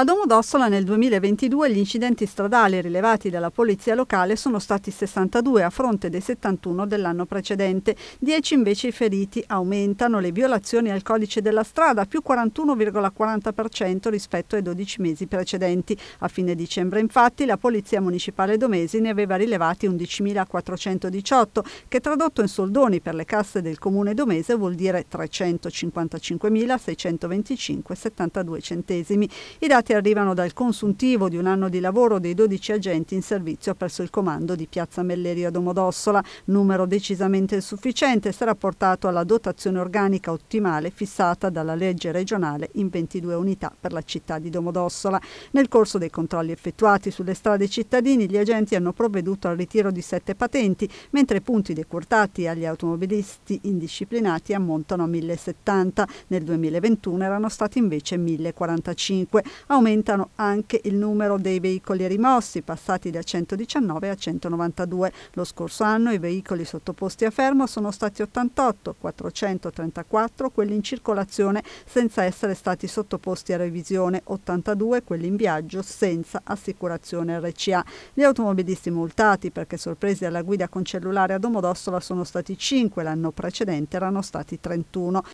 A Domodossola nel 2022 gli incidenti stradali rilevati dalla polizia locale sono stati 62 a fronte dei 71 dell'anno precedente, 10 invece i feriti. Aumentano le violazioni al codice della strada più 41,40% rispetto ai 12 mesi precedenti. A fine dicembre infatti la polizia municipale Domesi ne aveva rilevati 11.418 che tradotto in soldoni per le casse del comune Domese vuol dire 355.625,72 centesimi. I dati dati arrivano dal consuntivo di un anno di lavoro dei 12 agenti in servizio presso il comando di Piazza Melleria Domodossola, numero decisamente insufficiente, sarà portato alla dotazione organica ottimale fissata dalla legge regionale in 22 unità per la città di Domodossola. Nel corso dei controlli effettuati sulle strade cittadini, gli agenti hanno provveduto al ritiro di sette patenti, mentre i punti decurtati agli automobilisti indisciplinati ammontano a 1070. Nel 2021 erano stati invece 1045. A aumentano anche il numero dei veicoli rimossi, passati da 119 a 192. Lo scorso anno i veicoli sottoposti a fermo sono stati 88, 434 quelli in circolazione senza essere stati sottoposti a revisione, 82 quelli in viaggio senza assicurazione RCA. Gli automobilisti multati perché sorpresi alla guida con cellulare a Domodossola sono stati 5, l'anno precedente erano stati 31.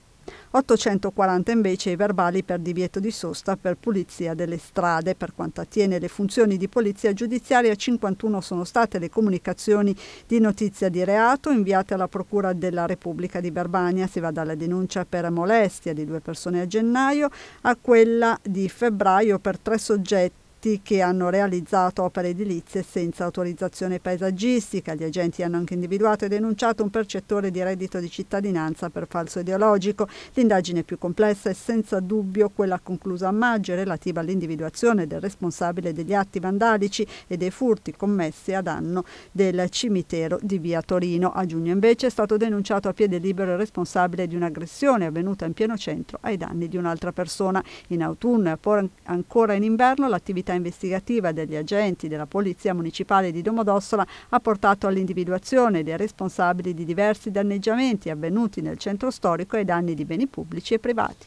840 invece i verbali per divieto di sosta per pulizia delle strade. Per quanto attiene le funzioni di polizia giudiziaria, 51 sono state le comunicazioni di notizia di reato inviate alla Procura della Repubblica di Berbania. Si va dalla denuncia per molestia di due persone a gennaio a quella di febbraio per tre soggetti soggetti che hanno realizzato opere edilizie senza autorizzazione paesaggistica. Gli agenti hanno anche individuato e denunciato un percettore di reddito di cittadinanza per falso ideologico. L'indagine più complessa è senza dubbio quella conclusa a maggio relativa all'individuazione del responsabile degli atti vandalici e dei furti commessi a danno del cimitero di via Torino. A giugno invece è stato denunciato a piede libero il responsabile di un'aggressione avvenuta in pieno centro ai danni di un'altra persona. In autunno e ancora in inverno l'attività investigativa degli agenti della Polizia Municipale di Domodossola ha portato all'individuazione dei responsabili di diversi danneggiamenti avvenuti nel centro storico ai danni di beni pubblici e privati.